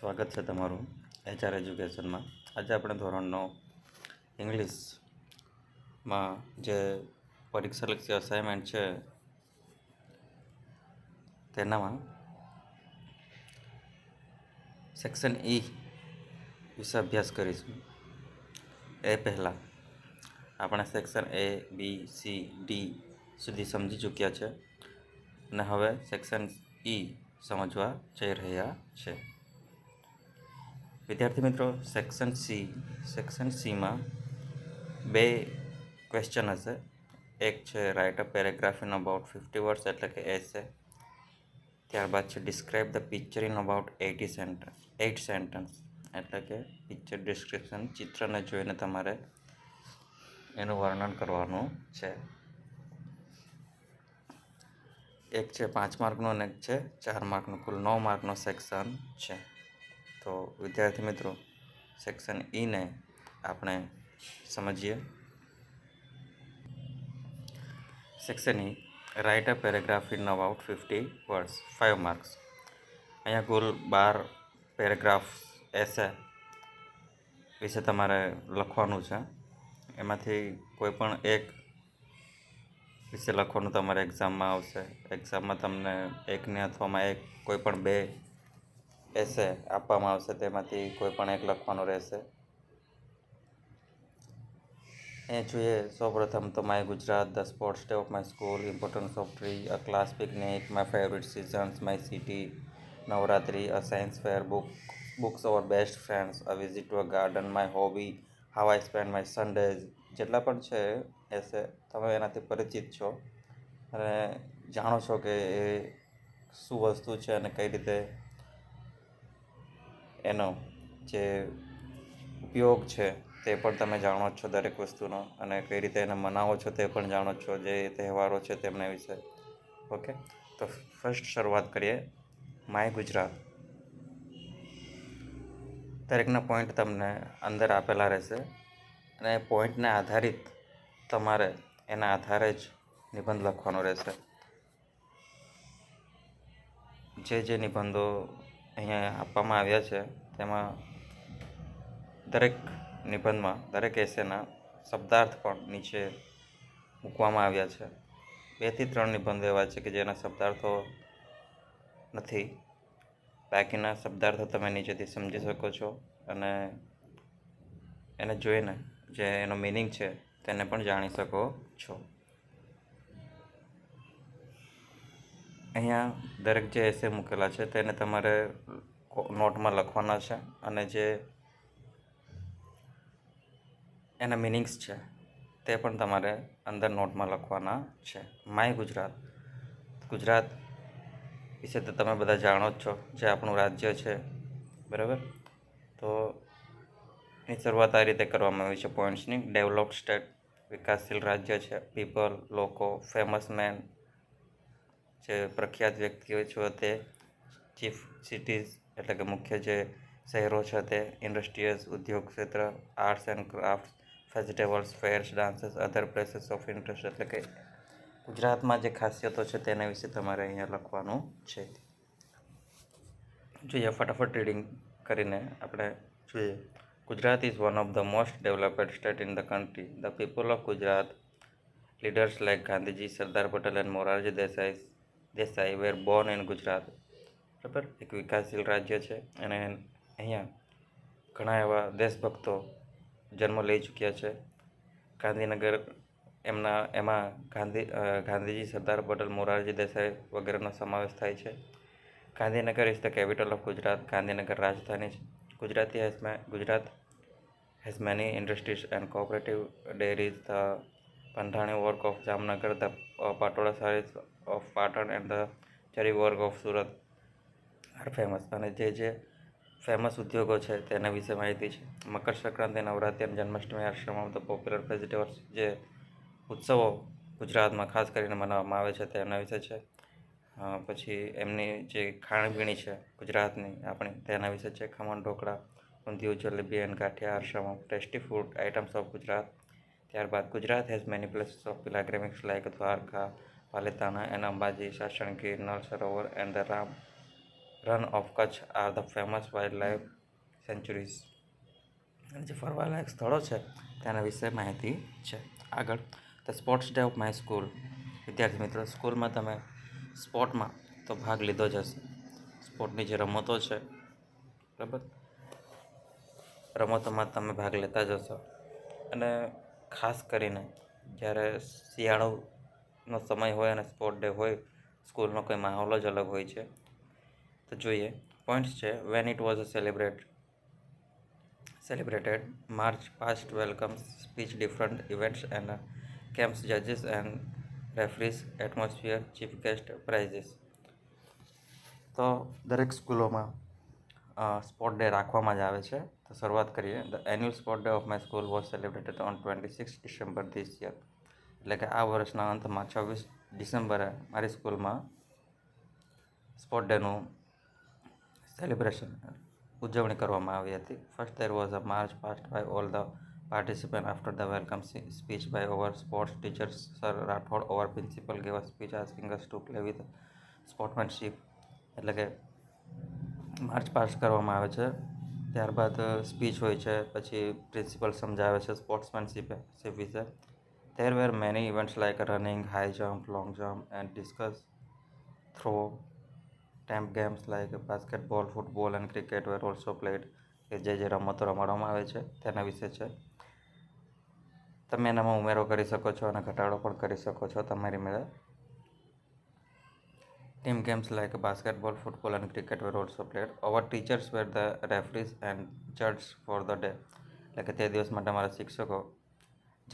સ્વાગત છે તમારું એચઆર એજ્યુકેશનમાં આજે આપણે ધોરણનો ઇંગ્લિશમાં જે પરીક્ષા લક્ષી અસાઇનમેન્ટ છે તેનામાં સેક્શન ઈ e વિશે અભ્યાસ કરીશું એ પહેલાં આપણે section A B C D સુધી સમજી ચૂક્યા છે અને હવે સેક્શન ઈ e સમજવા જઈ રહ્યા છે વિદ્યાર્થી મિત્રો સેક્શન સી સેક્શન સીમાં બે ક્વેશ્ચન હશે એક છે write a paragraph in about fifty words એટલે કે એસ ત્યારબાદ છે describe the picture in about eight sentence eight sentence એટલે કે પિક્ચર ડિસ્ક્રિપ્શન ચિત્રને જોઈને તમારે એનું વર્ણન કરવાનું છે એક છે પાંચ માર્કનો અને એક છે ચાર માર્કનો કુલ નવ માર્કનો સેક્શન છે તો વિદ્યાર્થી મિત્રો સેક્શન ઈને e આપણે સમજીએ section E write a paragraph in about fifty words five marks અહીંયા કુલ બાર પેરેગ્રાફ એસે વિશે તમારે લખવાનું છે એમાંથી કોઈ પણ એક વિશે લખવાનું તમારે એક્ઝામમાં આવશે એક્ઝામમાં તમને એકને અથવામાં એક કોઈ પણ બે એસે આપવામાં આવશે તેમાંથી કોઈ પણ એક લખવાનું રહેશે એ જોઈએ સૌપ્રથમ તો my Gujarat the sports day of my school importance of tree a class picnic my favourite seasons my city Navratri a science fair book books our best friends a visit to a garden my hobby how I spend my Sundays જેટલા પણ છે એસે તમે એનાથી પરિચિત છો અને જાણો છો કે એ શું વસ્તુ છે અને કઈ રીતે એનો જે ઉપયોગ છે તે પણ તમે જાણો જ છો દરેક વસ્તુનો અને કઈ રીતે એને મનાવો છો તે પણ જાણો છો જે તહેવારો છે તેમના વિશે ઓકે તો ફર્સ્ટ શરૂઆત કરીએ માય ગુજરાત દરેકના પોઈન્ટ તમને અંદર આપેલા રહેશે અને પોઈન્ટને આધારિત તમારે એના આધારે જ નિબંધ લખવાનો રહેશે જે જે નિબંધો અહીંયા આપવામાં આવ્યા છે તેમાં દરેક નિબંધમાં દરેક એસેના શબ્દાર્થ પણ નીચે મૂકવામાં આવ્યા છે બેથી ત્રણ નિબંધો એવા છે કે જેના શબ્દાર્થો નથી બાકીના શબ્દાર્થો તમે નીચેથી સમજી શકો છો અને એને જોઈને જે એનો મિનિંગ છે તેને પણ જાણી શકો છો અહીંયા દરેક જે એસે મૂકેલા છે તેને તમારે નોટમાં લખવાના છે અને જે એના મિનિંગ્સ છે તે પણ તમારે અંદર નોટમાં લખવાના છે માય ગુજરાત ગુજરાત વિશે તો તમે બધા જાણો જ છો જે આપણું રાજ્ય છે બરાબર તો એની શરૂઆત આ રીતે કરવામાં આવી છે પોઈન્ટ્સની ડેવલપ સ્ટેટ વિકાસશીલ રાજ્ય છે પીપલ લોકો ફેમસ મેન જે પ્રખ્યાત વ્યક્તિઓ છે તે ચીફ સિટીઝ એટલે કે મુખ્ય જે શહેરો છે તે ઇન્ડસ્ટ્રીઝ ઉદ્યોગ ક્ષેત્ર arts and craft festivals fairs dances other places of interest એટલે કે ગુજરાતમાં જે ખાસિયતો છે તેના વિશે તમારે અહીંયા લખવાનું છે જોઈએ ફટાફટ રીડિંગ કરીને આપણે જોઈએ Gujarat is one of the most developed state in the country the people of Gujarat leaders like Gandhiji Sardar Patel and Morarji Desai Desai were born and Gujarat બરાબર એક વિકાસશીલ રાજ્ય છે અને અહીંયા ઘણા એવા દેશભક્તો જન્મ લઈ ચૂક્યા છે ગાંધીનગર એમના એમાં ગાંધી ગાંધીજી સરદાર પટેલ મોરારજી દેસાઈ વગેરેનો સમાવેશ થાય છે Gandhinagar is the capital of Gujarat Gandhinagar રાજધાની છે Gujarati has may Gujarat has many industries and cooperative dairies the Panthani work of Jamnagar the patola sari of Patan and the the zari work of Surat are famous અને જે જે ફેમસ ઉદ્યોગો છે તેના વિશે માહિતી છે મકર સંક્રાંતિ નવરાત્રિ અને જન્માષ્ટમી આશ્રમમાં તો પોપ્યુલર ફેસ્ટિવલ્સ જે ઉત્સવો ગુજરાતમાં ખાસ કરીને મનાવવામાં આવે છે તેના વિશે છે પછી એમની જે ખાણીપીણી છે ગુજરાતની આપણી તેના વિશે છે ખમણ ઢોકળા ઊંધિયું જલેબી અને ગાંઠિયા આશ્રમો tasty food items of Gujarat ત્યારબાદ Gujarat has many places of pilgrimages like Dwarka Palitana and Ambaji Sasan Gir Nal Sarovar and the રામ Rann of Kutch are the famous wild life sanctuaries અને જે ફરવાલાયક સ્થળો છે તેના વિશે માહિતી છે આગળ the sports day of my school વિદ્યાર્થી મિત્રો સ્કૂલમાં તમે સ્પોર્ટમાં તો ભાગ લીધો જ હશે સ્પોર્ટની જે રમતો છે બરાબર રમતોમાં તમે ભાગ લેતા જ હશો અને ખાસ કરીને જ્યારે શિયાળોનો સમય હોય અને સ્પોર્ટ ડે હોય સ્કૂલનો કોઈ માહોલ જ અલગ હોય છે તો જોઈએ પોઈન્ટ્સ છે when it was a celebrate celebrated march past welcomes speech different events and camps જજીસ and referees atmosphere chief guest prizes તો દરેક સ્કૂલોમાં સ્પોર્ટ ડે રાખવામાં જ આવે છે તો શરૂઆત કરીએ the annual sport day of my school was celebrated on twenty six December this year એટલે કે આ વર્ષના અંતમાં છવ્વીસ ડિસેમ્બરે મારી સ્કૂલમાં સ્પોર્ટ ડેનું સેલિબ્રેશન ઉજવણી કરવામાં આવી હતી first there was a march past by all the participant after the welcome speech by our sports teachers sir Rathod our principal gave speech asking us to play with sportsmanship એટલે કે March past કરવામાં આવે છે ત્યારબાદ speech હોય છે પછી principal સમજાવે છે સ્પોર્ટ્સમેનશીપ વિશે there were many events like running, high jump, long jump, and discus throw. Temp games like basketball, football, and cricket were also played. કે જે જે રમતો રમાડવામાં આવે છે તેના વિશે છે તમે એનામાં ઉમેરો કરી શકો છો અને ઘટાડો પણ કરી શકો છો તમારી મેળે Team games like basketball, football, and cricket were also played. Our teachers were the referees and judges for the day. એટલે તે દિવસ માટે તમારા શિક્ષકો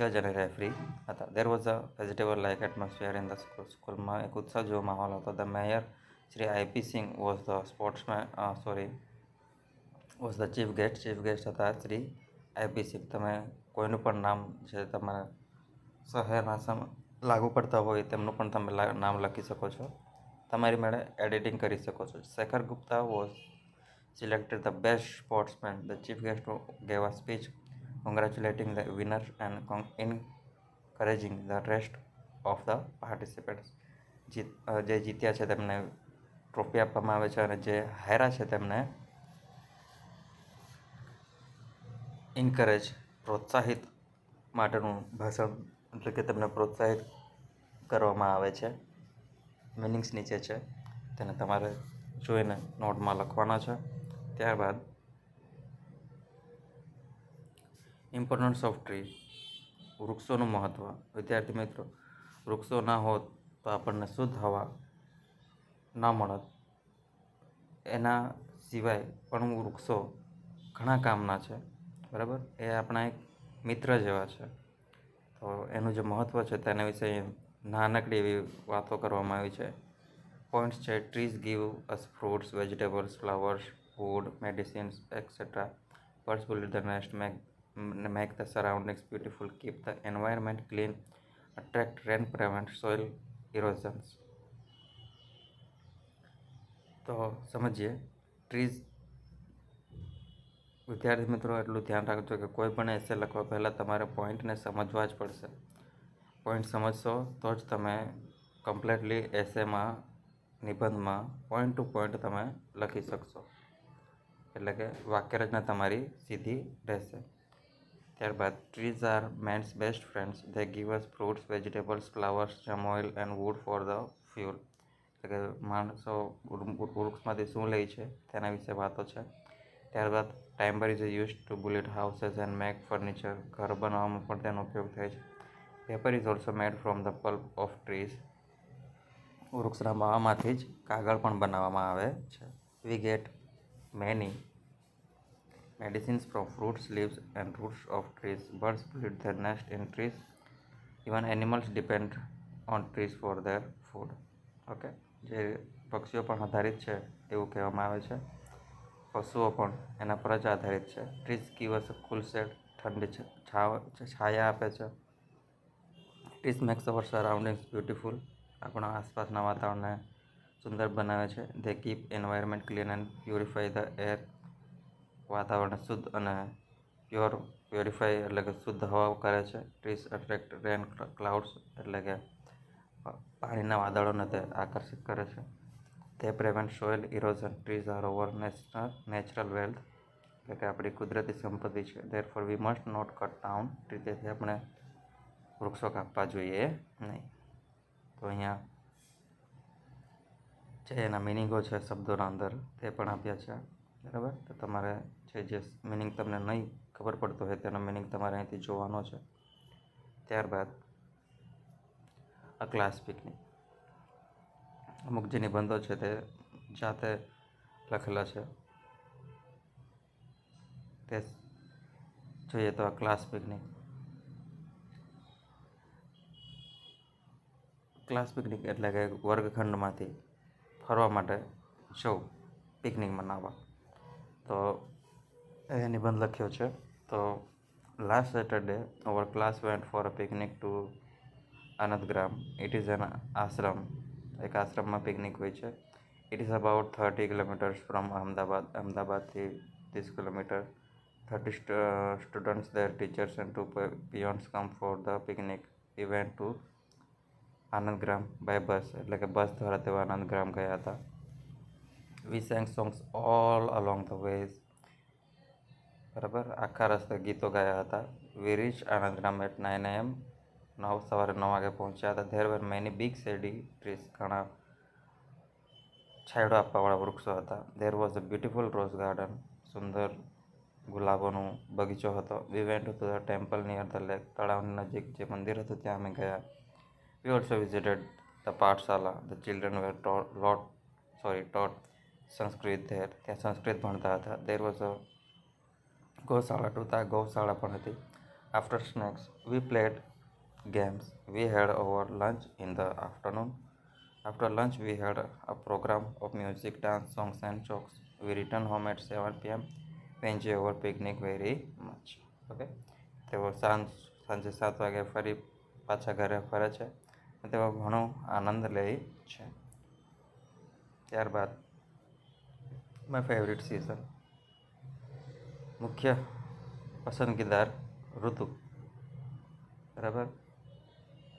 જજ અને રેફરી હતા there was a vegetable like atmosphere in the school સ્કૂલમાં એક ઉત્સાહ જેવો માહોલ હતો the mayor Shri IP Singh was the sportsman sorry was the chief guest chief guest હતા શ્રી આઈપી સિંહ તમે કોઈનું પણ નામ જે તમારા શહેરના લાગુ પડતા હોય તેમનું પણ તમે નામ લખી શકો છો તમારી મેળે એડિટિંગ કરી શકો છો Shekhar Gupta was selected the best sportsman the chief guest gave a speech congratulating the winner and encouraging the rest of the participants જીત uh, જે જીત્યા છે તેમને ટ્રોફી આપવામાં આવે છે અને જે હાયરા છે તેમને ઇન્કરેજ પ્રોત્સાહિત માટેનું ભાષણ એટલે કે તેમને પ્રોત્સાહિત કરવામાં આવે છે મિનિંગ્સ નીચે છે તેને તમારે જોઈને નોટમાં લખવાના છે ત્યારબાદ ઇમ્પોર્ટન્ટ ઓફ ટ્રી વૃક્ષોનું મહત્ત્વ વિદ્યાર્થી મિત્રો વૃક્ષો ના હોત તો આપણને શુદ્ધ હવા ન મળત એના સિવાય પણ વૃક્ષો ઘણા કામના છે બરાબર એ આપણા એક મિત્ર જેવા છે તો એનું જે મહત્ત્વ છે તેના વિશે નાનકડી એવી વાતો કરવામાં આવી છે પોઈન્ટ્સ છે trees give us fruits vegetables flowers food medicines etcetera birds build the nest make make the surroundings beautiful keep the environment clean attract rain prevent soil erosions તો સમજીએ ટ્રીઝ વિદ્યાર્થી મિત્રો એટલું ધ્યાન રાખજો કે કોઈ પણ એસે લખવા પહેલાં તમારે પોઈન્ટને સમજવા જ પડશે પોઈન્ટ સમજશો તો જ તમે કમ્પ્લેટલી એસેમાં નિબંધમાં પોઈન્ટ ટુ પોઈન્ટ તમે લખી શકશો એટલે કે વાક્યરચના તમારી સીધી રહેશે ત્યારબાદ trees are man's best friends they us fruits vegetables flowers gum oil and wood for the fuel એટલે કે માણસો વૃક્ષમાંથી શું લે છે તેના વિશે વાતો છે ત્યારબાદ timber is use to build houses and make furniture ઘર બનાવવામાં પણ તેનો ઉપયોગ થાય છે paper is also made from the pulp of trees વૃક્ષના માવામાંથી જ કાગળ પણ બનાવવામાં આવે છે we get many medicines from fruits leaves and roots of trees birds build their nest in trees even animals depend on trees for their food okay જે પક્ષીઓ પણ આધારિત છે એવું કહેવામાં આવે છે પશુઓ પણ એના પર જ આધારિત છે ટ્રીઝ કીવસ અસ કુલ શેડ ઠંડી છાયા આપે છે practice makes our surroundings beautiful આપણા આસપાસના વાતાવરણને સુંદર બનાવે છે they keep environment clean and purify the air વાતાવરણ શુદ્ધ અને પ્યોર પ્યોરિફાય એટલે કે શુદ્ધ હવા કરે છે ટ્રીસ અટ્રેક્ટ રેન ક્લાઉડ્સ એટલે કે પાણીના વાદળોને તે આકર્ષિત કરે છે તે prevent soil erosion trees are our national natural wealth એટલે કે આપણી કુદરતી સંપત્તિ છે therefore we must not cut down તેથી આપણે વૃક્ષો કાપવા જોઈએ નહીં તો અહીંયા જે એના મિનિંગો છે શબ્દોના અંદર તે પણ આપ્યા છે બરાબર તો તમારે જે જે મિનિંગ તમને નહીં ખબર પડતો હોય તેનો મિનિંગ તમારે અહીંથી જોવાનો છે ત્યારબાદ આ ક્લાસ પિકનિક અમુક જે નિબંધો છે તે જાતે લખેલા છે તે જોઈએ તો આ ક્લાસ પિકનિક ક્લાસ પિકનિક એટલે કે વર્ગખંડમાંથી ફરવા માટે જવું પિકનિક મનાવવા તો એ નિબંધ લખ્યો છે તો last Saturday our class went for a picnic to Anantgram it is an ashram એક આશ્રમમાં પિકનિક હોય છે it is about thirty kilometres from Ahmedabad અમદાવાદથી ત્રીસ kilometre thirty students their teachers and two peons come for the picnic event to Anandgram by bus એટલે કે bus દ્વારા તેઓ આનંદગ્રામ ગયા હતા we sang songs all along the ways બરાબર આખા રસ્તે ગીતો ગાયા હતા વી reach Anandgram at nine AM નવ સવારે નવ વાગે પહોંચ્યા હતા there were many big shady trees ઘણા છાંયડો આપવાવાળા વૃક્ષો હતા there was a beautiful rose garden સુંદર ગુલાબોનો બગીચો હતો we went to the temple near the lake તળાવની નજીક જે મંદિર હતું ત્યાં અમે ગયા We also visited the Pathshala. The children were taught, lot, sorry, taught Sanskrit there ત્યાં સંસ્કૃત ભણતા હતા દેર વોઝ અ ગૌશાળા ટુ ત્યાં ગૌશાળા પણ હતી after snacks we played games we had over lunch in the afternoon after lunch we had a programme of music dance songs and jokes we return home at seven PM we enjoyed over picnic very much okay તેઓ સાંજ સાંજે સાત વાગે ફરી પાછા ઘરે ફરે છે તેઓ ઘણો આનંદ લે છે ત્યારબાદ માય ફેવરિટ સિઝન મુખ્ય પસંદગીદાર ઋતુ બરાબર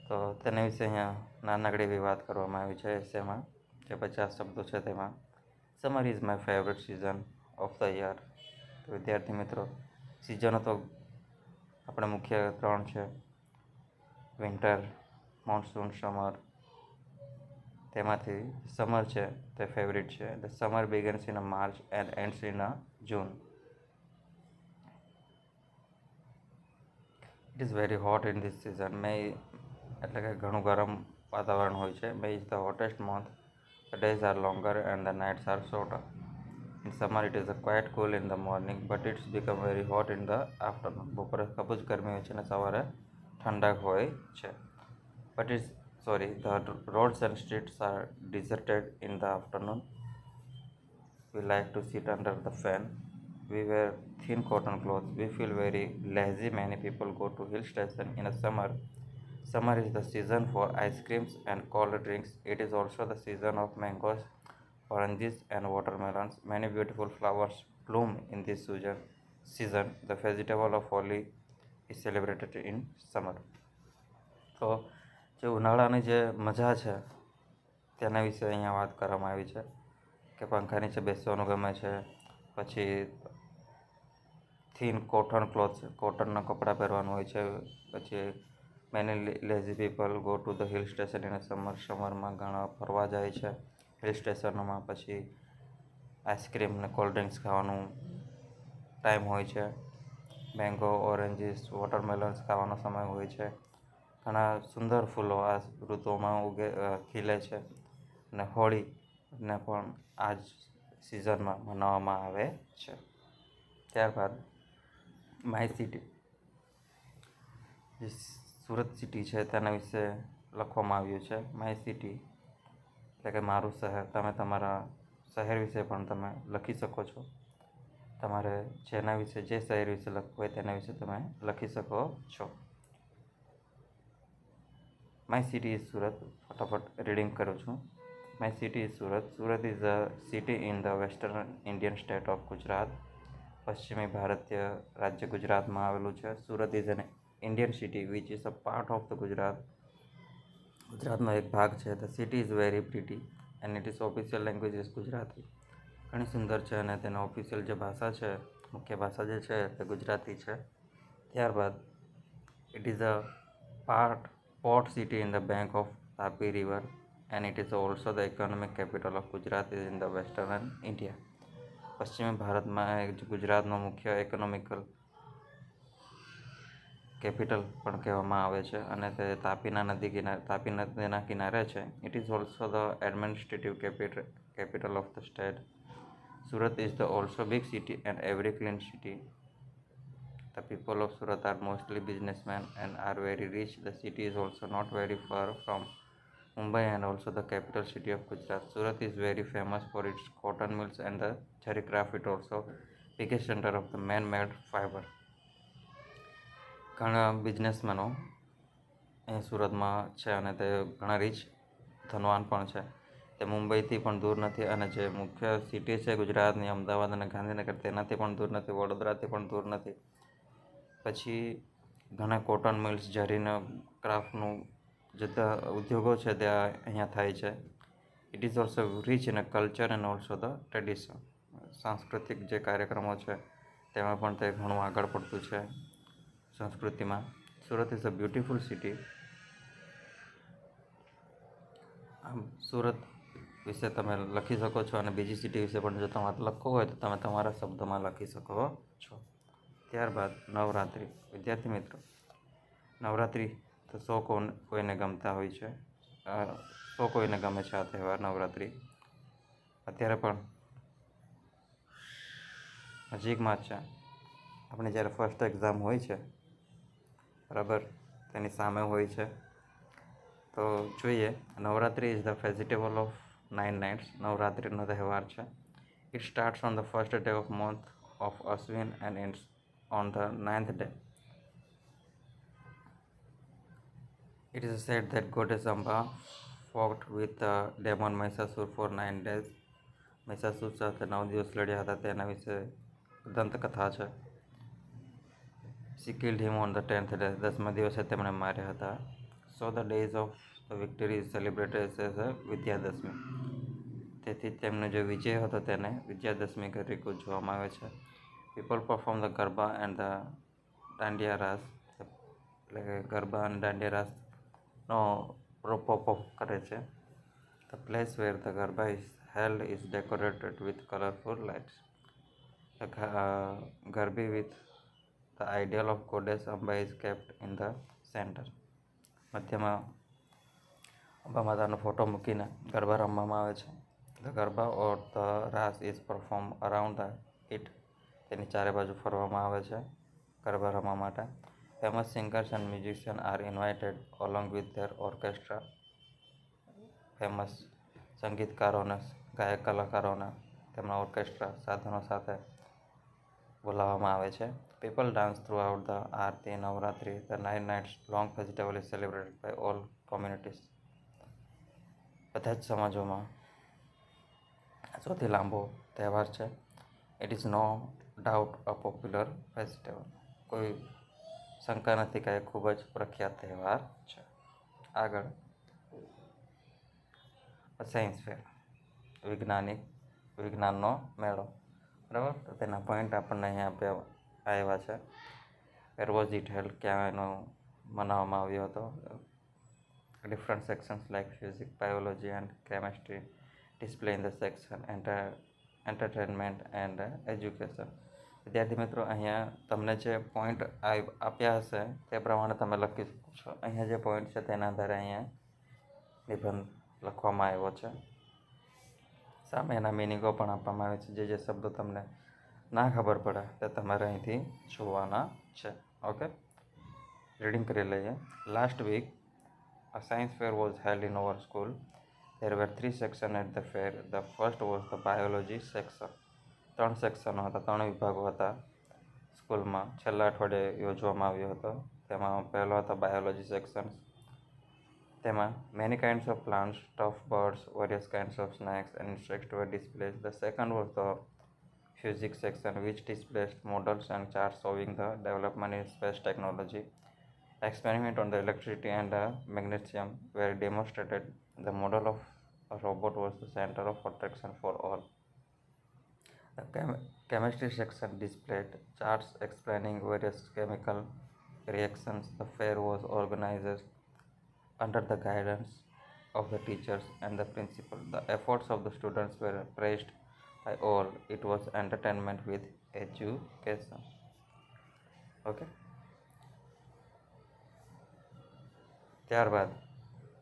તો તેના વિશે અહીંયા નાનકડી એવી વાત કરવામાં આવી છે એસેમાં જે પચાસ શબ્દો છે તેમાં summer is my favourite season of the year તો વિદ્યાર્થી મિત્રો સિઝનો તો આપણે મુખ્ય ત્રણ છે વિન્ટર મોન્સૂન સમર તેમાંથી સમર છે તે ફેવરિટ છે the summer begins in a March and ends in a June it is very hot in this season May એટલે કે ઘણું ગરમ વાતાવરણ હોય છે May is the hottest month the days are longer and the nights are sorter in summer it is a quite cool in the morning but it's become very hot in the afternoon બપોરે ખૂબ જ ગરમી હોય છે અને સવારે ઠંડક હોય છે but it's sorry the roads and streets are deserted in the afternoon we like to sit under the fan we wear thin cotton clothes we feel very lazy many people go to hill station in a summer summer is the season for ice creams and cold drinks it is also the season of mangoes oranges and watermelons many beautiful flowers bloom in this season season the festival of holi is celebrated in summer so જે ઉનાળાની જે મજા છે તેના વિશે અહીંયા વાત કરવામાં આવી છે કે પંખા નીચે બેસવાનું ગમે છે પછી થીન કોટન ક્લોથ કોટનના કપડાં પહેરવાનું હોય છે પછી many lazy people go to the hill station અને સમર સમરમાં ઘણા ફરવા જાય છે હિલ સ્ટેશનોમાં પછી આઈસ્ક્રીમ ને કોલ્ડ ડ્રિંક્સ ખાવાનું ટાઈમ હોય છે મેંગો ઓરેન્જીસ વોટરમેલન્સ ખાવાનો સમય હોય છે ઘણા સુંદર ફૂલો આ ઋતુમાં ઉગે ખીલે છે અને હોળીને પણ આ જ સિઝનમાં મનાવવામાં આવે છે ત્યારબાદ માય સિટી જે સુરત સિટી છે તેના વિશે લખવામાં આવ્યું છે માય સિટી એટલે કે મારું શહેર તમે તમારા શહેર વિશે પણ તમે લખી શકો છો તમારે જેના વિશે જે શહેર વિશે લખવું હોય તેના વિશે તમે લખી શકો છો માય સિટી ઇઝ સુરત ફટાફટ રીડિંગ કરું છું my city is Surat Surat is a city in the western Indian state of Gujarat પશ્ચિમી ભારતીય રાજ્ય ગુજરાતમાં આવેલું છે Surat is an Indian city which is a part of the Gujarat ગુજરાતનો એક ભાગ છે the city is very pretty and it is official language is Gujarati ઘણી સુંદર છે અને તેનો ઓફિશિયલ જે ભાષા છે મુખ્ય ભાષા જે છે તે ગુજરાતી છે ત્યારબાદ it is a part port city in the bank of Tapi river and it is also the economic capital of Gujarat is in the western India. પશ્ચિમી ભારતમાં ગુજરાતનો મુખ્ય ઇકોનોમિકલ કેપિટલ પણ કહેવામાં આવે છે અને તે તાપીના નદી કિનારે તાપી નદીના કિનારે છે it is also the administrative capital capital of the state Surat is the also big city and every clean city The people of Surat are mostly businessmen and are very rich. The city is also not very far from Mumbai and also the capital city of Gujarat. Surat is very famous for its cotton mills and the cherry craft. It also biggest center of the man-made fiber. ઘણા બિઝનેસમેનો એ સુરતમાં છે અને તે ઘણા rich ધનવાન પણ છે તે મુંબઈથી પણ દૂર નથી અને જે મુખ્ય સિટી છે ગુજરાતની અમદાવાદ અને ગાંધીનગર તેનાથી પણ દૂર નથી વડોદરાથી પણ દૂર નથી પછી ઘણા કોટન મિલ્સ ઝરીના ક્રાફ્ટનું જતા ઉદ્યોગો છે તે અહીંયા થાય છે it is also rich in a culture and also the tradition સાંસ્કૃતિક જે કાર્યક્રમો છે તેમાં પણ તે ઘણું આગળ પડતું છે સંસ્કૃતિમાં Surat is a beautiful city આમ સુરત વિશે તમે લખી શકો છો અને બીજી સિટી વિશે પણ જો તમારે લખવું હોય તો તમે તમારા શબ્દોમાં લખી શકો છો ત્યારબાદ નવરાત્રિ વિદ્યાર્થી મિત્રો નવરાત્રિ તો સો કોઈને ગમતા હોય છે સો કોઈને ગમે છે આ તહેવાર નવરાત્રિ અત્યારે પણ નજીકમાં જ છે આપણે જ્યારે ફર્સ્ટ એક્ઝામ હોય છે બરાબર તેની સામે હોય છે તો જોઈએ Navratri is the festival of nine nights નવરાત્રિનો તહેવાર છે it starts on the first day of month of Ashwin and ends on the ninth day. It is said that goddess Amba fought with the demon Mahishasur for nine days. Mahishasur સાથે નવ દિવસ લડ્યા હતા તેના વિશે દંતકથા છે she killed him on the tenth day દસમા દિવસે તેમણે માર્યા હતા so the days of the victory is celebrated as a Vidyadashami તેથી તેમનો જે વિજય હતો તેને વિજયાદશમી તરીકે ઉજવવામાં આવે છે people perform the garba and the dandiya ras, like garba and dandiya ras, no pop કરે છે The place where the garba is held is decorated with colorful lights. The uh, garbi with the ideal of goddess Amba is kept in the center. મધ્યમાં અંબા માતાનો photo મૂકીને ગરબા રમવામાં આવે છે the garba or the raas is perform around the it તેની ચારે બાજુ ફરવામાં આવે છે ગરબા રમવા માટે famous singers and musician are invited along with their orchestra famous સંગીતકારોને ગાયક કલાકારોને તેમના ઓર્કેસ્ટ્રા સાધનો સાથે બોલાવવામાં આવે છે people dance throughout the aarti Navratri the nine nights long festival is celebrated by all communities બધા જ સમાજોમાં સૌથી લાંબો તહેવાર છે it is no doubt a popular festival કોઈ શંકા નથી કે ખૂબ જ પ્રખ્યાત તહેવાર છે આગળ સાયન્સ ફેર વૈજ્ઞાનિક વિજ્ઞાનનો મેળો બરાબર તો તેના પોઈન્ટ આપણને અહીંયા આપ્યા આવ્યા છે એરવોઝિટ હેલ્થ ક્યાં એનો મનાવવામાં આવ્યો હતો different sections like physics biology and chemistry display in the section enter entertainment and education વિદ્યાર્થી મિત્રો અહીંયા તમને જે પોઈન્ટ આપ્યા હશે તે પ્રમાણે તમે લખી શકો છો અહીંયા જે પોઈન્ટ છે તેના આધારે અહીંયા નિબંધ લખવામાં આવ્યો છે સામે એના મિનિંગો પણ આપવામાં આવે છે જે જે શબ્દો તમને ના ખબર પડે તે તમારે અહીંથી જોવાના છે ઓકે રીડિંગ કરી લઈએ last week a science fair was held in our school there were three section at the fair the first was the biology section. ત્રણ સેક્શનો હતા ત્રણ વિભાગો હતા સ્કૂલમાં છેલ્લા અઠવાડિયે યોજવામાં આવ્યો હતો તેમાં પહેલો હતો બાયોલોજી સેક્શન તેમાં many kinds of plants tough birds various kinds of snakes and instruct were displays the second was the physics section which displays models and chart showing the development in space technology experiment on the electricity and the magnesium were demonstrated the model of a robot was the center of attraction for The chem chemistry section displayed charts explaining various chemical reactions. The fair was organized under the guidance of the teachers and the principal. The efforts of the students were praised by all. It was entertainment with education. Okay. ત્યારબાદ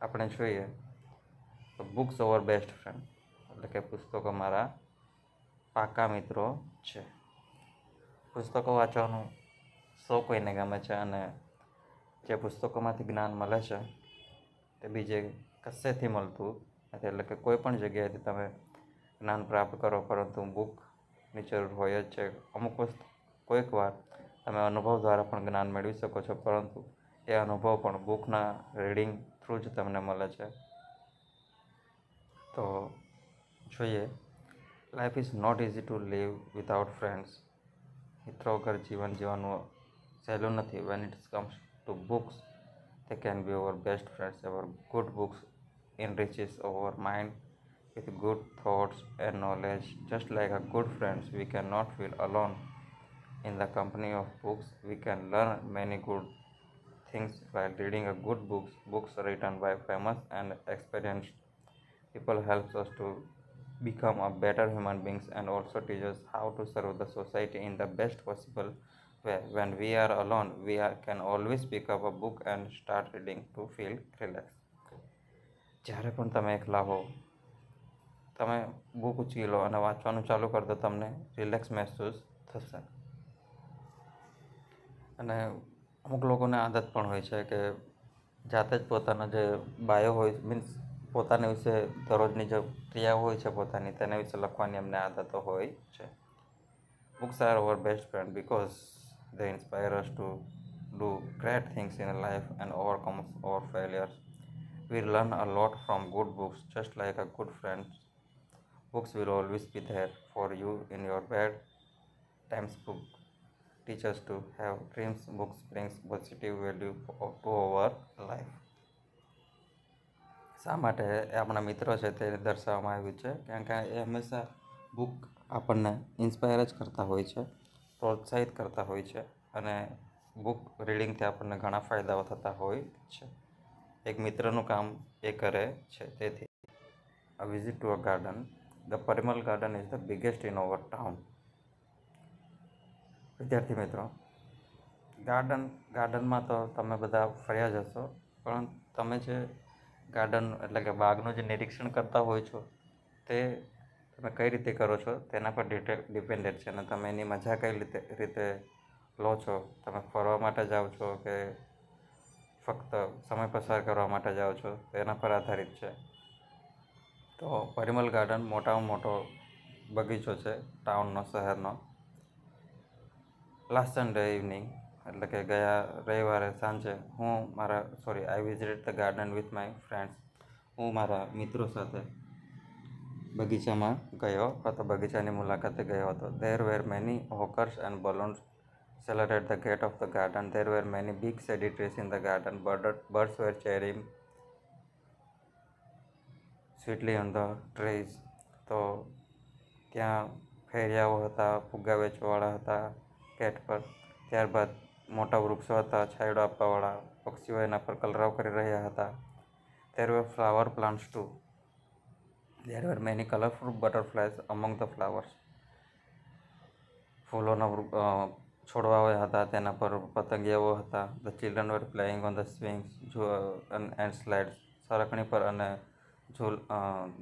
આપણે જોઈએ તો books our best friend એટલે કે પુસ્તકો મારા પાકા મિત્રો છે પુસ્તકો વાંચવાનું શોખ કોઈને ગમે છે અને જે પુસ્તકોમાંથી જ્ઞાન મળે છે તે બીજે કશેથી મળતું નથી એટલે કે કોઈ પણ જગ્યાએથી તમે જ્ઞાન પ્રાપ્ત કરો પરંતુ બુકની જરૂર હોય જ છે અમુક વસ્તુ કોઈક વાર તમે અનુભવ દ્વારા પણ જ્ઞાન મેળવી શકો છો પરંતુ એ અનુભવ પણ બુકના રીડિંગ થ્રુ જ તમને મળે છે તો જોઈએ life is not easy to live without friends મિત્રો વગર જીવન જીવવાનું સહેલું નથી when it comes to books they can be our best friends our good books enriches our mind with good thoughts and knowledge just like a good friends we cannot feel alone in the company of books we can learn many good things while reading a good books books written by famous and experienced people helps us to become a better human beings and also teaches how to serve the society in the best possible way when we are alone we are, can always pick up a book and start reading to feel relaxed જ્યારે પણ તમે એકલા હો તમે book ઉચકી લો અને વાંચવાનું ચાલુ કરી દો તમને રિલેક્સ મહેસૂસ થશે અને અમુક લોકોને આદત પણ હોય છે કે જાતે જ પોતાના જે બાયો હોય મીન્સ પોતાના વિશે દરરોજની જે ક્રિયા હોય છે પોતાની તેના વિશે લખવાની અમને આદતો હોય છે books are our best friend because they inspire us to do great things in life and overcomes over failures we learn a lot from good books just like a good friend books will always be there for you in your bad times book teachers to have dreams books books brings positive value to our life શા માટે આપણા મિત્રો છે તે દર્શાવવામાં આવ્યું છે કારણ કે એ હંમેશા બુક આપણને ઇન્સ્પાયર જ કરતા હોય છે પ્રોત્સાહિત કરતા હોય છે અને બુક રીડિંગથી આપણને ઘણા ફાયદાઓ થતા હોય છે એક મિત્રનું કામ એ કરે છે તેથી a visit to a garden the Parimal garden is the biggest in over town વિદ્યાર્થી મિત્રો ગાર્ડન ગાર્ડનમાં તો તમે બધા ફર્યા જ હશો પણ તમે જે ગાર્ડન એટલે કે બાગનું જે નિરીક્ષણ કરતા હોય છો તે તમે કઈ રીતે કરો છો તેના પર ડિટેલ ડિપેન્ડેડ છે અને તમે એની મજા કઈ રીતે રીતે લો છો તમે ફરવા માટે જાઓ છો કે ફક્ત સમય પસાર કરવા માટે જાઓ છો તેના પર આધારિત છે તો પરિમલ ગાર્ડન મોટામાં મોટો બગીચો છે ટાઉનનો શહેરનો લાસ્ટ સન્ડે ઇવનિંગ એટલે કે ગયા રવિવારે સાંજે હું મારા sorry I visited the garden with my friends હું મારા મિત્રો સાથે બગીચામાં ગયો હતો બગીચાની મુલાકાતે ગયો હતો there were many hawkers and balloons seller at the gate of the garden there were many big shady trees in the garden bird birds were chirping sweetly on the trees તો ત્યાં ફેરિયાઓ હતા ફુગ્ગા વેચવાવાળા હતા ગેટ પર ત્યારબાદ મોટા વૃક્ષો હતા છાંયડો આપવાવાળા પક્ષીઓ એના પર કલરવ કરી રહ્યા હતા were flower plants too were many colourful butterflies among the flowers ફૂલોના છોડવાઓ હતા તેના પર પતંગિયાઓ હતા the children were playing on the swings and slides સરખણી પર અને ઝૂલ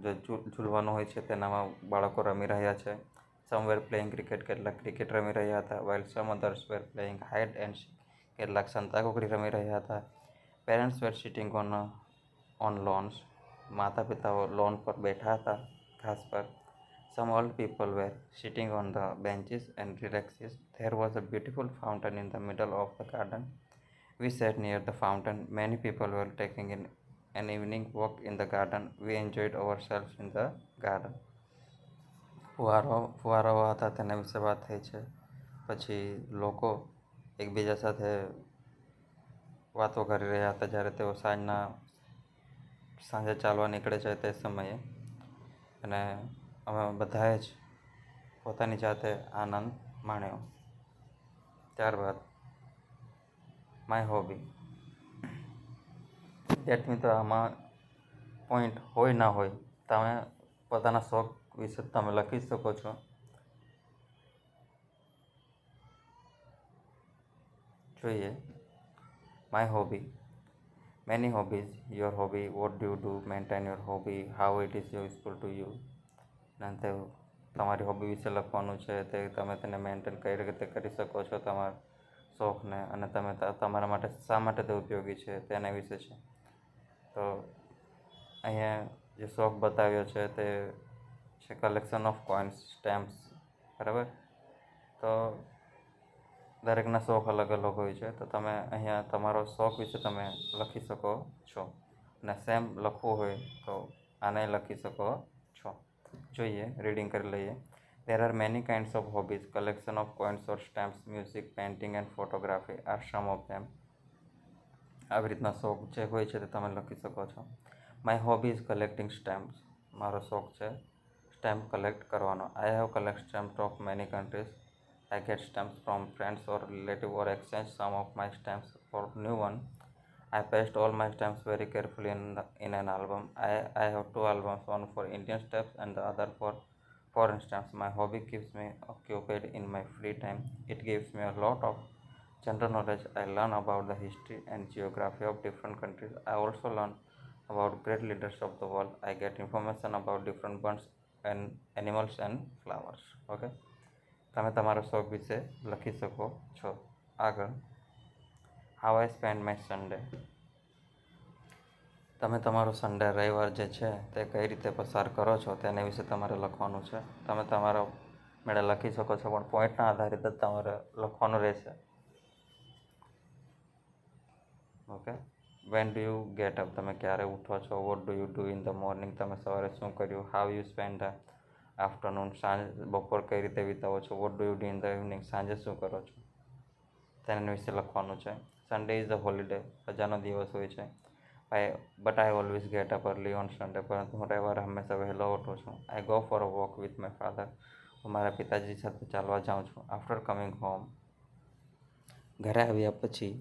જે ઝૂલવાનું હોય છે તેનામાં બાળકો રમી રહ્યા છે Some were playing cricket get like cricket रमी रहा था while some others were playing hide and seek get like संता कुकड़ी रमी रहा था parents were sitting on on lawns माता पिता लॉन पर बैठा था घास पर Some old people were sitting on the benches and relaxes. There was a beautiful fountain in the middle of the garden. We sat near the fountain. Many people were taking an, an evening walk in the garden. We enjoyed ourselves in the garden. ફુવારો ફુવારાઓ હતા તેના વિશે વાત થઈ છે પછી લોકો એકબીજા સાથે વાતો કરી રહ્યા હતા જ્યારે તેઓ સાંજના સાંજે ચાલવા નીકળે છે તે સમયે અને અમે બધાએ જ પોતાની જાતે આનંદ માણ્યો ત્યારબાદ માય હોબી ડેટમી તો આમાં પોઈન્ટ હોય ના હોય તમે પોતાના શોખ વિશે તમે લખી શકો છો જોઈએ my hobby many hobbies your hobby what do you do maintain your hobby how it is useful to you અંતે તમારી હોબી વિશે લખવાનું છે તે તમે તેને મેન્ટેન કઈ રીતે કરી શકો છો તમારા શોખને અને તમે તમારા માટે શા માટે તે ઉપયોગી છે તેના વિશે છે તો અહીંયા જે શોખ બતાવ્યો છે તે अच्छे कलेक्शन ऑफ कॉइन्स स्टेम्प्स बराबर तो दरकना शौख अलग अलग हो तो ते अहरों शौख विषे तब लखी सको छो ने सेम लखव हो तो आने लखी सको छो जो ये, रीडिंग कर लीए there are many kinds of hobbies collection of coins और stamps music painting and photography are some of them आ रीतना शौख जो हो तब लखी सको my hobby is collecting stamps मारो शौख है stamp collect karwana i have collected stamps of many countries i get stamps from friends or relative or exchange some of my stamps for new one i paste all my stamps very carefully in the, in an album i i have two albums one for indian stamps and the other for foreign stamps my hobby keeps me occupied in my free time it gives me a lot of general knowledge i learn about the history and geography of different countries i also learn about great leaders of the world i get information about different bonds and animals and flowers okay તમે તમારો શોખ વિશે લખી શકો છો આગળ how I spend my Sunday તમે તમારો સન્ડે રવિવાર જે છે તે કઈ રીતે પસાર કરો છો તેના વિશે તમારે લખવાનું છે તમે તમારો મેળે લખી શકો છો પણ પોઈન્ટના આધારિત જ તમારે લખવાનું રહેશે okay when do you get up તમે ક્યારે ઉઠો છો what do you do in the morning તમે સવારે શું કર્યું હાવ યુ સ્પેન્ડ આફ્ટરનૂન સાંજ બપોર કઈ રીતે વિતાવો છો what do you do in the evening સાંજે શું કરો છો તેના વિશે લખવાનું છે સન્ડે ઇઝ ધ હોલિડે રજાનો દિવસ હોય છે I but I always get up early on Sunday પરંતુ હું રવિવારે હંમેશા વહેલો ઉઠું છું I go for a walk with my father હું મારા પિતાજી સાથે ચાલવા જાઉં છું આફ્ટર કમિંગ હોમ ઘરે આવ્યા પછી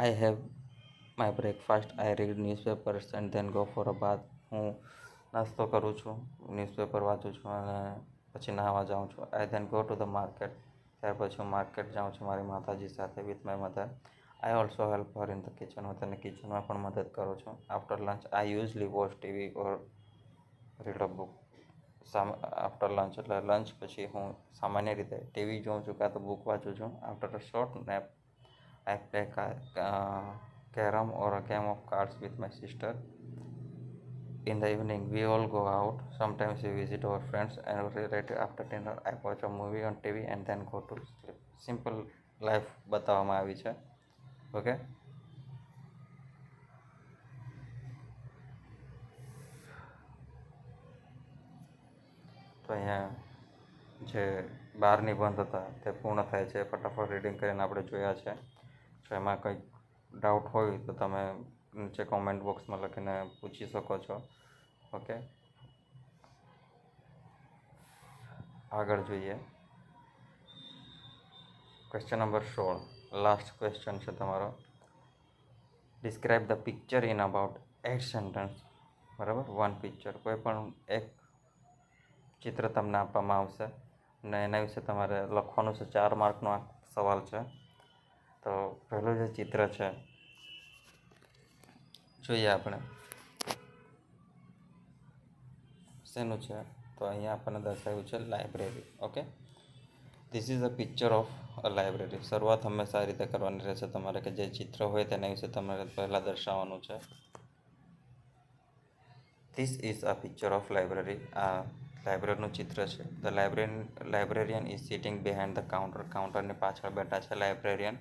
I have my breakfast I read newspapers and then go for a bath હું નાસ્તો કરું છું ન્યૂઝપેપર વાંચું છું અને પછી નાહવા જાઉં છું I then go to the market ત્યાર પછી હું માર્કેટ જાઉં છું મારી માતાજી સાથે with my mother I also help her in the kitchen હું તેને કિચનમાં પણ મદદ કરું છું after lunch I usually watch TV or read a book some after lunch એટલે લંચ પછી હું સામાન્ય રીતે ટીવી જોઉં છું કાં તો બુક વાંચું છું after a short nap I play carrom or game of cards with my sister in the evening we all go out sometimes we visit or friends and relate after dinner I watch a movie on TV and then go to simple life બતાવવામાં આવી છે okay તો અહીં જે બાર નિબંધ હતા તે પૂર્ણ થાય છે फटाफट રીડિંગ કરીને આપણે જોયા છે છેમાં કઈ ડાઉટ હોય તો તમે નીચે કોમેન્ટ બોક્સમાં લખીને પૂછી શકો છો ઓકે આગળ જોઈએ ક્વેશ્ચન નંબર સોળ લાસ્ટ ક્વેશ્ચન છે તમારો describe the picture in about at sentence બરાબર વન પિક્ચર કોઈ પણ એક ચિત્ર તમને આપવામાં આવશે અને એના વિશે તમારે લખવાનું છે ચાર માર્કનો આ સવાલ છે તો પહેલું જે ચિત્ર છે જોઈએ આપણે શેનું છે તો અહીંયા આપણને દર્શાવ્યું છે library okay this is a picture of a library શરૂઆત હંમેશા આ રીતે કરવાની રહેશે તમારે કે જે ચિત્ર હોય તેના વિશે તમારે પહેલાં દર્શાવવાનું છે this is a picture of library આ લાઇબ્રેરીનું ચિત્ર છે the library librarian is sitting behind the counter કાઉન્ટરની પાછળ બેઠા છે librarian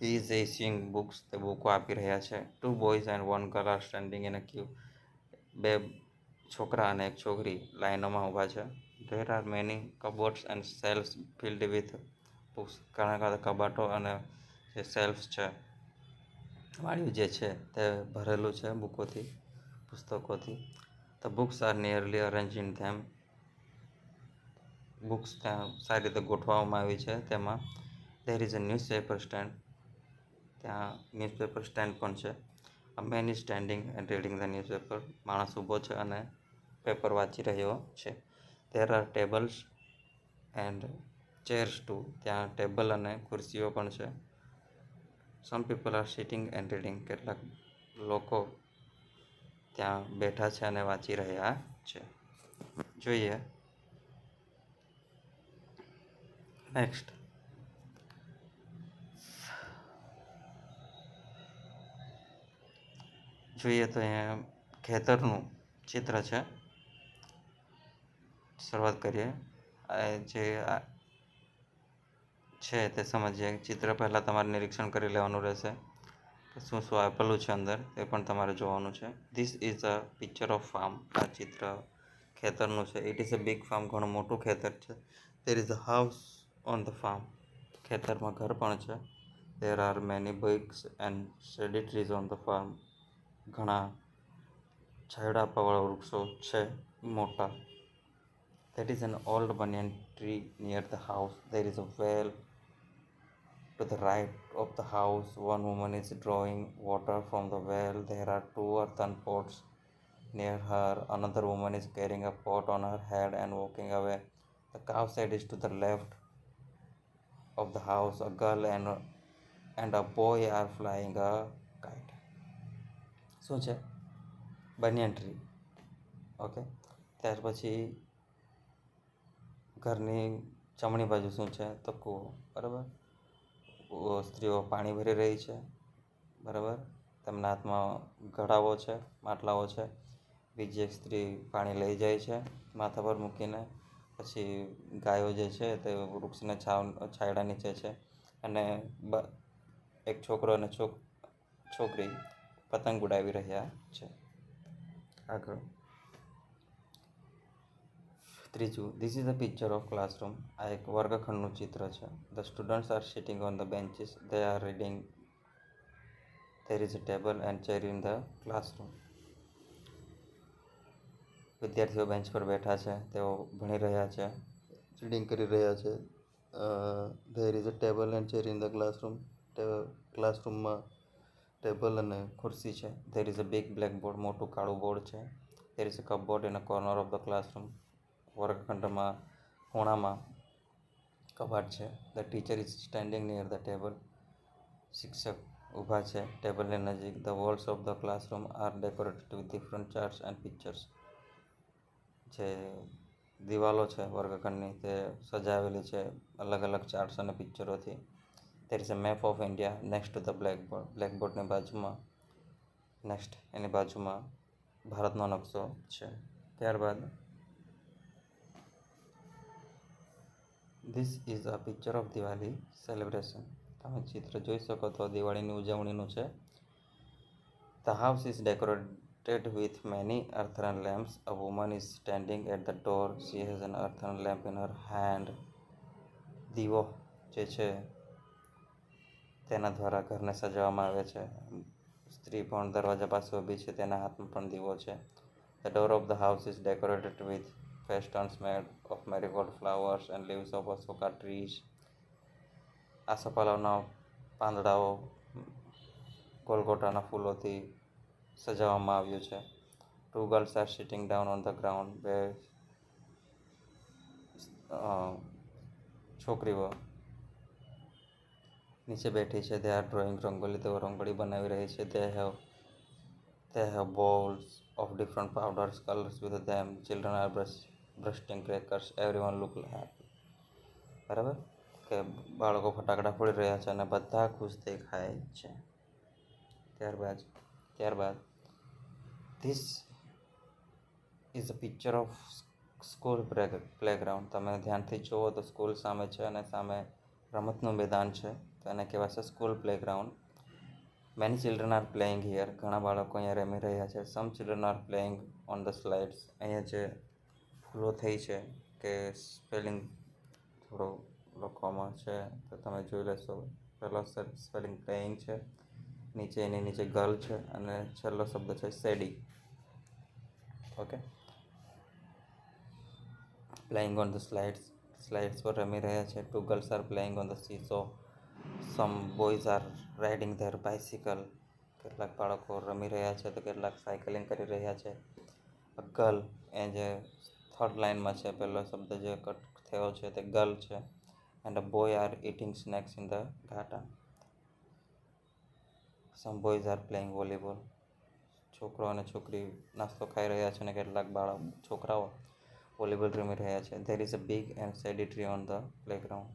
He is issuing books તે બુકો આપી રહ્યા છે two boys and one girl are standing in a queue બે છોકરા અને એક છોકરી લાઈનોમાં ઊભા છે there are many cupboards and shelf filled with books ઘણા બધા કબાટો અને જે સેલ્ફ છે વાળ્યું જે છે તે ભરેલું છે બુકોથી પુસ્તકોથી the books are nearly arrange in them books ત્યાં સારી રીતે ગોઠવવામાં આવી છે તેમાં there is a newspaper stand ત્યાં ન્યૂઝપેપર સ્ટેન્ડ પણ છે a man standing and reading the newspaper માણસ ઊભો છે અને પેપર વાંચી રહ્યો છે there are tables and chairs too ત્યાં ટેબલ અને ખુરશીઓ પણ છે some people are sitting and reading કેટલાક લોકો ત્યાં બેઠા છે અને વાંચી રહ્યા છે જોઈએ નેક્સ્ટ જોઈએ તો અહીંયા ખેતરનું ચિત્ર છે શરૂઆત કરીએ આ જે છે તે સમજીએ ચિત્ર પહેલાં તમારે નિરીક્ષણ કરી લેવાનું રહેશે શું શું આપેલું છે અંદર એ પણ તમારે જોવાનું છે this is a picture of farm આ ચિત્ર ખેતરનું છે it is a big farm ઘણું મોટું ખેતર છે there is a house on the farm ખેતરમાં ઘર પણ છે there are many bigs and shady trees on the farm ઘણા છાંયડાવાળા વૃક્ષો છે મોટા That is an old banyan tree near the house. There is a well to the right of the house. One woman is drawing water from the well. There are two earthen pots near her. Another woman is carrying a pot on her head and walking away. The cowshed is to the left of the house. A girl and, and a boy are flying a શું છે banyan tree okay ત્યાર પછી ઘરની જમણી બાજુ શું છે તો કૂવો બરાબર સ્ત્રીઓ પાણી ભરી રહી છે બરાબર તેમના હાથમાં ઘડાઓ છે માટલાઓ છે બીજી એક સ્ત્રી પાણી લઈ જાય છે માથા પર મૂકીને પછી ગાયો જે છે તે વૃક્ષને છાવ છાંયડા નીચે છે અને એક છોકરો અને છોકરી પતંગ ઉડાવી રહ્યા છે આગળ ત્રીજું this is a picture of classroom આ એક વર્ગખંડનું ચિત્ર છે the students are sitting on the benches they are reading there is a table and chair in the classroom વિદ્યાર્થીઓ બેન્ચ પર બેઠા છે તેઓ ભણી રહ્યા છે રીડિંગ કરી રહ્યા છે there is a table and chair in the classroom ક્લાસરૂમમાં ટેબલ અને ખુરશી છે there is a big blackboard મોટું કાળું બોર્ડ છે there is a cupboard in a corner of the classroom વર્ગખંડમાં ખૂણામાં કબાટ છે the teacher is standing near the table શિક્ષક ઊભા છે ટેબલની નજીક the walls of the classroom are decorated with different charts and pictures જે દિવાલો છે વર્ગખંડની તે સજાવેલી છે અલગ અલગ ચાર્ટ્સ અને પિક્ચરોથી there is a map of India next to the blackboard blackboard ની બાજુમાં નેક્સ્ટ એની બાજુમાં ભારતનો નકશો છે ત્યારબાદ this is a picture of Diwali celebration તમે ચિત્ર જોઈ શકો તો દિવાળીની ઉજવણીનું છે the house is decorated with many earthen lamps a woman is standing at the door she has an earthen lamp in her hand દીવો જે છે તેના દ્વારા ઘરને સજાવવામાં આવે છે સ્ત્રી પણ દરવાજા પાસે ઊભી છે તેના હાથમાં પણ દીવો છે the door of the house is decorated with festoons made of marigold flowers and leaves of Ashoka trees આસોપાલવના પાંદડાઓ ગોલગોટાના ફૂલોથી સજાવવામાં આવ્યું છે two girls are sitting down on the ground બે છોકરીઓ નીચે બેઠી છે તે આ ડ્રોઈંગ રંગોલી તેઓ રંગોળી બનાવી રહી છે તે હેવ તે have balls of different powders colours with them children are brush bursting crackers every one look happy બરાબર કે બાળકો ફટાકડા ફોડી રહ્યા છે અને બધા ખુશ દેખાય છે ત્યારબાદ ત્યારબાદ this is a picture of school playground તમે ધ્યાનથી જુઓ તો સ્કૂલ સામે છે અને સામે રમતનું મેદાન છે તો એને છે school playground many children are playing here ઘણા બાળકો અહીંયા રમી રહ્યા છે some children are playing on the slides અહીંયા જે ભૂલો થઈ છે કે સ્પેલિંગ થોડો લખવામાં છે તો તમે જોઈ લેશો પહેલો શબ્દ સ્પેલિંગ પ્લેઇંગ છે નીચે એની નીચે ગર્લ છે અને છેલ્લો શબ્દ છે shady okay playing on the slides slides પર રમી રહ્યા છે two girls are playing on the seesaw some boys are riding their bicycle કેટલાક બાળકો રમી રહ્યા છે તો કેટલાક સાયકલિંગ કરી રહ્યા છે ગર્લ એ જે થર્ડ લાઇનમાં છે પહેલો શબ્દ જે કટ થયો છે તે ગર્લ છે and a boy are eating snacks in the ઘાટા some boys are playing volleyball છોકરો અને છોકરી નાસ્તો ખાઈ રહ્યા છે અને કેટલાક બાળક છોકરાઓ વોલીબોલ રમી રહ્યા છે there is a big and shady tree on the playground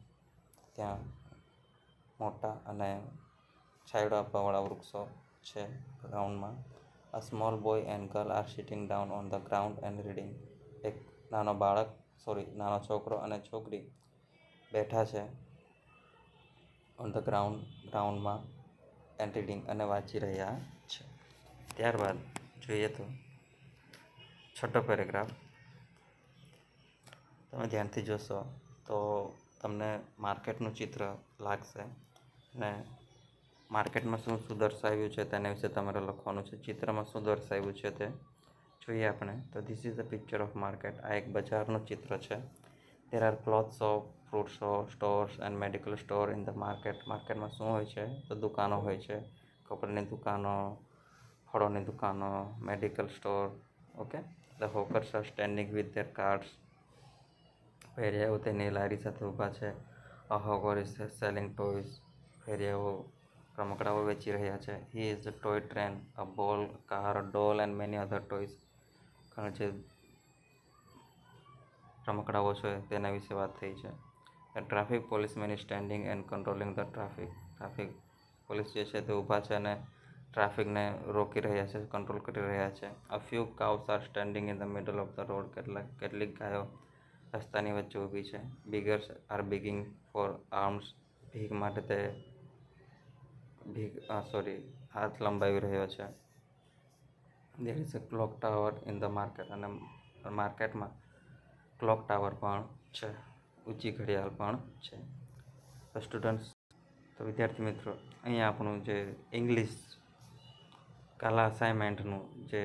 ત્યાં મોટા અને છાયડો આપવાવાળા વૃક્ષો છે ગ્રાઉન્ડમાં a small boy and girl are sitting down on the ground and reading એક નાનો બાળક સોરી નાનો છોકરો અને છોકરી બેઠા છે ઓન ધ ગ્રાઉન્ડ ગ્રાઉન્ડમાં એન્ડ રીડિંગ અને વાંચી રહ્યા છે ત્યારબાદ જોઈએ તો છઠ્ઠો પેરેગ્રાફ તમે ધ્યાનથી જોશો તો તમને માર્કેટનું ચિત્ર લાગશે અને માર્કેટમાં શું શું દર્શાવ્યું છે તેના વિશે તમારે લખવાનું છે ચિત્રમાં શું દર્શાવ્યું છે તે જોઈએ આપણે તો this is a picture of market આ એક બજારનું ચિત્ર છે there are cloth shop fruit shop stores and medical store in the market માર્કેટમાં શું હોય છે તો દુકાનો હોય છે કપડાની દુકાનો ફળોની દુકાનો medical store okay the hawkers are standing with their carts ફેરિયાઓ તેની લારી સાથે ઊભા છે. A hawker is selling toys. ફેરિયાઓ રમકડાંઓ વેચી રહ્યા છે. He has a toy train, a ball, a car, a doll and many other toys. ઘણા જે રમકડાંઓ છે તેના વિશે વાત થઈ છે. A traffic policeman is standing and controlling the traffic. Traffic police જે છે તે ઊભા છે અને ટ્રાફિકને રોકી રહ્યા છે કંટ્રોલ કરી રહ્યા છે. A few cows are standing in the middle of the road. કેટલાક કેટલીક ગાયો રસ્તાની વચ્ચે ઊભી છે beggars are begging for alms ભીગ માટે તે ભીગ સોરી હાથ લંબાવી રહ્યો છે there is a clock tower in the market અને માર્કેટમાં ક્લોક ટાવર પણ છે ઊંચી ઘડિયાળ પણ છે તો સ્ટુડન્ટ્સ તો વિદ્યાર્થી મિત્રો અહીંયા આપણું જે ઇંગ્લિશ કાલા અસાઇનમેન્ટનું જે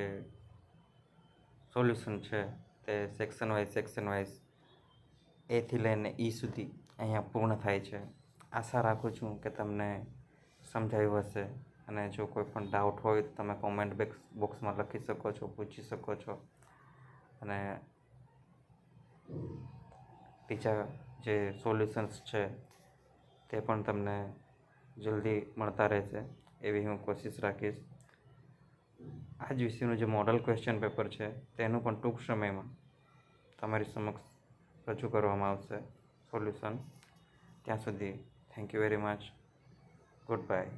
સોલ્યુશન છે તે સેક્શન વાઇઝ સેક્શન વાઇઝ એથી લઈને ઈ સુધી અહીંયા પૂર્ણ થાય છે આશા રાખું છું કે તમને સમજાયું હશે અને જો કોઈ પણ ડાઉટ હોય તો તમે કોમેન્ટ બેક્સ બોક્સમાં લખી શકો છો પૂછી શકો છો અને બીજા જે સોલ્યુશન્સ છે તે પણ તમને જલ્દી મળતા રહેશે એવી હું કોશિશ રાખીશ આ જ વિષયનું જે મોડલ ક્વેશ્ચન પેપર છે તેનું પણ ટૂંક સમયમાં તમારી સમક્ષ રજૂ કરવામાં આવશે સોલ્યુશન ત્યાં સુધી thank you very much good bye